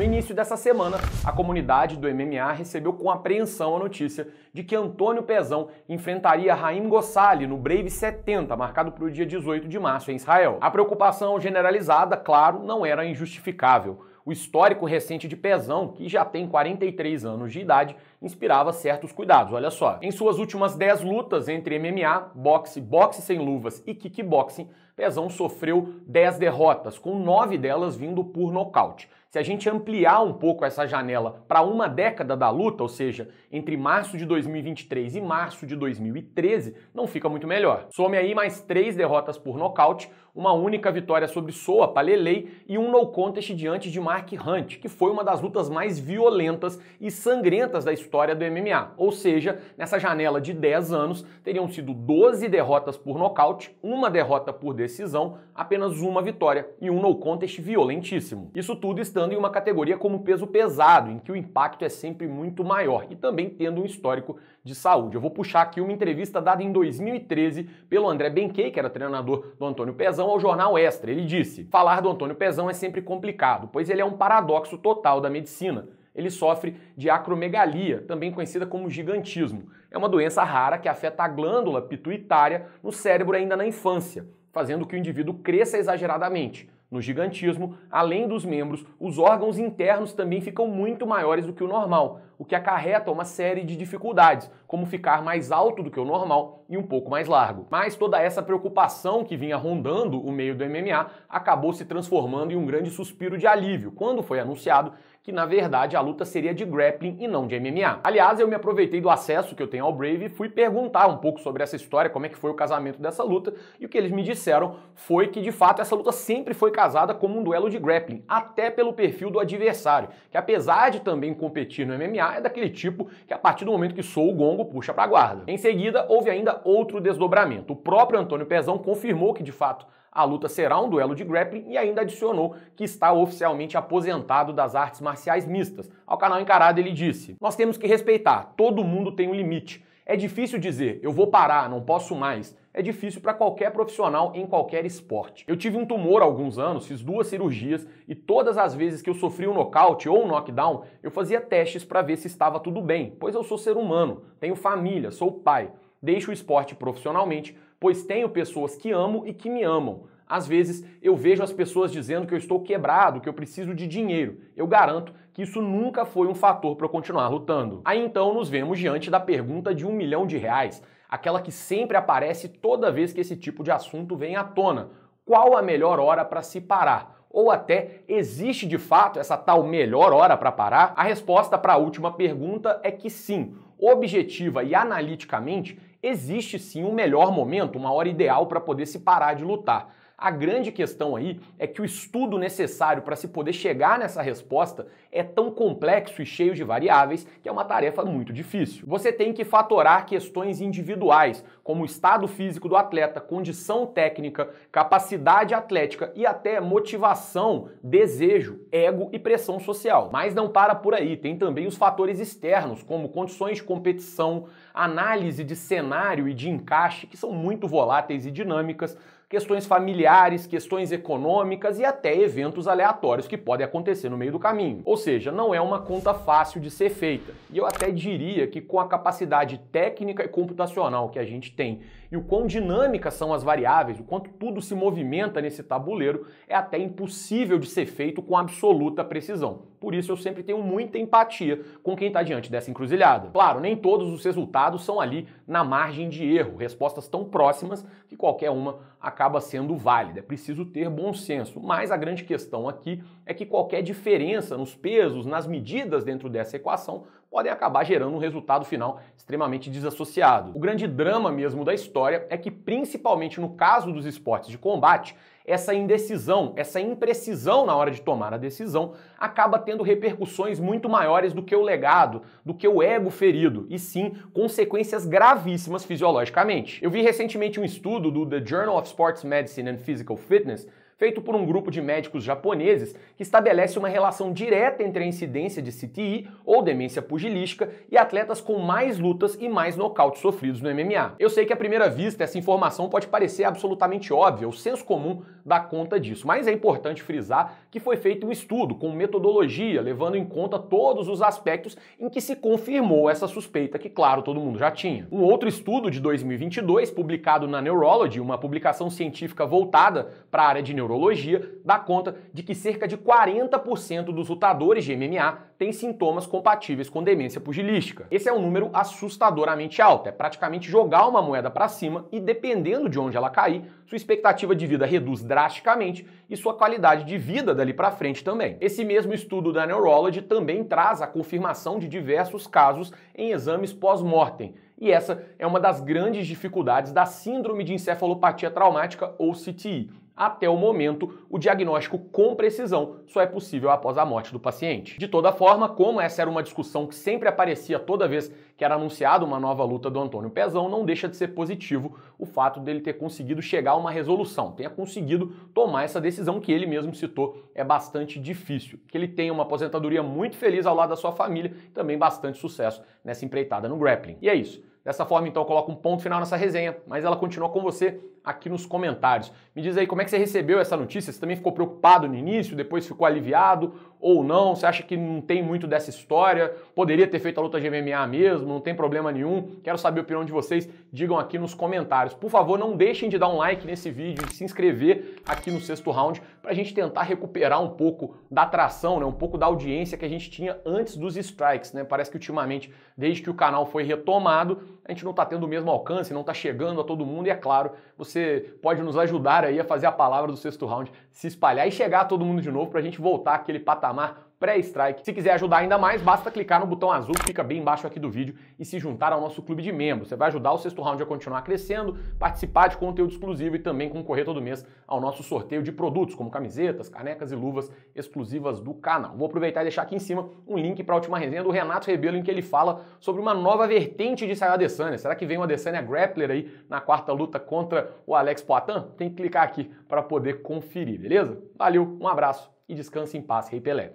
No início dessa semana, a comunidade do MMA recebeu com apreensão a notícia de que Antônio Pezão enfrentaria Raim Gossali no Brave 70, marcado para o dia 18 de março em Israel. A preocupação generalizada, claro, não era injustificável. O histórico recente de Pezão, que já tem 43 anos de idade, inspirava certos cuidados. Olha só, em suas últimas 10 lutas entre MMA, boxe, boxe sem luvas e kickboxing, Pezão sofreu 10 derrotas, com 9 delas vindo por nocaute. Se a gente ampliar um pouco essa janela para uma década da luta, ou seja, entre março de 2023 e março de 2013, não fica muito melhor. Some aí mais três derrotas por nocaute, uma única vitória sobre Soa Palelei e um no contest diante de Mark Hunt, que foi uma das lutas mais violentas e sangrentas da história história do MMA. Ou seja, nessa janela de 10 anos, teriam sido 12 derrotas por nocaute, uma derrota por decisão, apenas uma vitória e um no contest violentíssimo. Isso tudo estando em uma categoria como peso pesado, em que o impacto é sempre muito maior e também tendo um histórico de saúde. Eu vou puxar aqui uma entrevista dada em 2013 pelo André Benkei, que era treinador do Antônio Pezão, ao jornal Extra. Ele disse: "Falar do Antônio Pezão é sempre complicado, pois ele é um paradoxo total da medicina. Ele sofre de acromegalia, também conhecida como gigantismo. É uma doença rara que afeta a glândula pituitária no cérebro ainda na infância, fazendo que o indivíduo cresça exageradamente. No gigantismo, além dos membros, os órgãos internos também ficam muito maiores do que o normal, o que acarreta uma série de dificuldades, como ficar mais alto do que o normal e um pouco mais largo. Mas toda essa preocupação que vinha rondando o meio do MMA acabou se transformando em um grande suspiro de alívio quando foi anunciado que na verdade a luta seria de grappling e não de MMA. Aliás, eu me aproveitei do acesso que eu tenho ao Brave e fui perguntar um pouco sobre essa história, como é que foi o casamento dessa luta, e o que eles me disseram foi que de fato essa luta sempre foi casada como um duelo de grappling, até pelo perfil do adversário, que apesar de também competir no MMA, é daquele tipo que a partir do momento que sou o gongo puxa para guarda. Em seguida, houve ainda outro desdobramento. O próprio Antônio Pezão confirmou que de fato a luta será um duelo de grappling e ainda adicionou que está oficialmente aposentado das artes marciais mistas. Ao canal Encarado ele disse: Nós temos que respeitar, todo mundo tem um limite. É difícil dizer, eu vou parar, não posso mais. É difícil para qualquer profissional em qualquer esporte. Eu tive um tumor há alguns anos, fiz duas cirurgias e todas as vezes que eu sofri um nocaute ou um knockdown, eu fazia testes para ver se estava tudo bem, pois eu sou ser humano, tenho família, sou pai. Deixo o esporte profissionalmente pois tenho pessoas que amo e que me amam. Às vezes eu vejo as pessoas dizendo que eu estou quebrado, que eu preciso de dinheiro. Eu garanto que isso nunca foi um fator para eu continuar lutando. Aí então nos vemos diante da pergunta de um milhão de reais, aquela que sempre aparece toda vez que esse tipo de assunto vem à tona. Qual a melhor hora para se parar? Ou até existe de fato essa tal melhor hora para parar? A resposta para a última pergunta é que sim. Objetiva e analiticamente, existe sim um melhor momento, uma hora ideal para poder se parar de lutar. A grande questão aí é que o estudo necessário para se poder chegar nessa resposta é tão complexo e cheio de variáveis que é uma tarefa muito difícil. Você tem que fatorar questões individuais, como o estado físico do atleta, condição técnica, capacidade atlética e até motivação, desejo, ego e pressão social. Mas não para por aí, tem também os fatores externos, como condições de competição, análise de cenário e de encaixe, que são muito voláteis e dinâmicas questões familiares, questões econômicas e até eventos aleatórios que podem acontecer no meio do caminho. Ou seja, não é uma conta fácil de ser feita. E eu até diria que com a capacidade técnica e computacional que a gente tem e o quão dinâmicas são as variáveis, o quanto tudo se movimenta nesse tabuleiro, é até impossível de ser feito com absoluta precisão. Por isso eu sempre tenho muita empatia com quem está diante dessa encruzilhada. Claro, nem todos os resultados são ali na margem de erro, respostas tão próximas que qualquer uma acaba sendo válida. É preciso ter bom senso, mas a grande questão aqui é que qualquer diferença nos pesos, nas medidas dentro dessa equação podem acabar gerando um resultado final extremamente desassociado. O grande drama mesmo da história é que, principalmente no caso dos esportes de combate, essa indecisão, essa imprecisão na hora de tomar a decisão acaba tendo repercussões muito maiores do que o legado, do que o ego ferido, e sim consequências gravíssimas fisiologicamente. Eu vi recentemente um estudo do The Journal of Sports Medicine and Physical Fitness feito por um grupo de médicos japoneses que estabelece uma relação direta entre a incidência de CTI, ou demência pugilística, e atletas com mais lutas e mais nocautes sofridos no MMA. Eu sei que à primeira vista essa informação pode parecer absolutamente óbvia, o senso comum dá conta disso, mas é importante frisar que foi feito um estudo com metodologia, levando em conta todos os aspectos em que se confirmou essa suspeita que, claro, todo mundo já tinha. Um outro estudo de 2022, publicado na Neurology, uma publicação científica voltada para a área de neurologia, neurologia dá conta de que cerca de 40% dos lutadores de MMA têm sintomas compatíveis com demência pugilística. Esse é um número assustadoramente alto, é praticamente jogar uma moeda para cima e dependendo de onde ela cair, sua expectativa de vida reduz drasticamente e sua qualidade de vida dali para frente também. Esse mesmo estudo da Neurology também traz a confirmação de diversos casos em exames pós-mortem, e essa é uma das grandes dificuldades da síndrome de encefalopatia traumática ou CTI. Até o momento, o diagnóstico com precisão só é possível após a morte do paciente. De toda forma, como essa era uma discussão que sempre aparecia toda vez que era anunciada uma nova luta do Antônio Pezão, não deixa de ser positivo o fato dele ter conseguido chegar a uma resolução, tenha conseguido tomar essa decisão que ele mesmo citou é bastante difícil. Que ele tenha uma aposentadoria muito feliz ao lado da sua família, e também bastante sucesso nessa empreitada no grappling. E é isso. Dessa forma, então, eu coloco um ponto final nessa resenha, mas ela continua com você aqui nos comentários. Me diz aí como é que você recebeu essa notícia? Você também ficou preocupado no início, depois ficou aliviado ou não? Você acha que não tem muito dessa história? Poderia ter feito a luta de MMA mesmo? Não tem problema nenhum? Quero saber a opinião de vocês. Digam aqui nos comentários. Por favor, não deixem de dar um like nesse vídeo, de se inscrever aqui no sexto round para a gente tentar recuperar um pouco da atração, né, um pouco da audiência que a gente tinha antes dos strikes. Né? Parece que ultimamente, desde que o canal foi retomado, a gente não está tendo o mesmo alcance, não está chegando a todo mundo e é claro, você pode nos ajudar aí a fazer a palavra do sexto round se espalhar e chegar a todo mundo de novo para a gente voltar àquele patamar pré-strike. Se quiser ajudar ainda mais, basta clicar no botão azul que fica bem embaixo aqui do vídeo e se juntar ao nosso clube de membros. Você vai ajudar o sexto round a continuar crescendo, participar de conteúdo exclusivo e também concorrer todo mês ao nosso sorteio de produtos, como camisetas, canecas e luvas exclusivas do canal. Vou aproveitar e deixar aqui em cima um link para a última resenha do Renato Rebelo, em que ele fala sobre uma nova vertente de sair Adesanya. Será que vem uma Adesanya grappler aí na quarta luta contra o Alex Poitin? Tem que clicar aqui para poder conferir, beleza? Valeu, um abraço e descanse em paz, Rei Pelé.